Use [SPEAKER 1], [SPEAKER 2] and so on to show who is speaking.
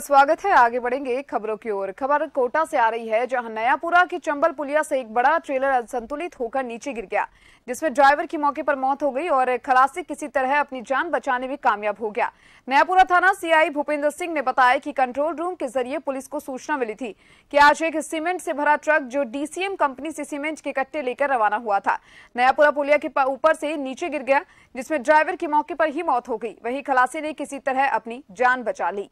[SPEAKER 1] स्वागत है आगे बढ़ेंगे खबरों की ओर खबर कोटा से आ रही है जहां नयापुरा की चंबल पुलिया से एक बड़ा ट्रेलर असंतुलित होकर नीचे गिर गया जिसमें ड्राइवर की मौके पर मौत हो गई और खलासी किसी तरह अपनी जान बचाने में कामयाब हो गया नयापुरा थाना सीआई भूपेंद्र सिंह ने बताया कि कंट्रोल रूम के जरिए पुलिस को सूचना मिली थी की आज एक सीमेंट से भरा ट्रक जो डीसीएम कंपनी से सीमेंट के कट्टे लेकर रवाना हुआ था नयापुरा पुलिया के ऊपर से नीचे गिर गया जिसमें ड्राइवर की मौके पर ही मौत हो गई वही खलासी ने किसी तरह अपनी जान बचा ली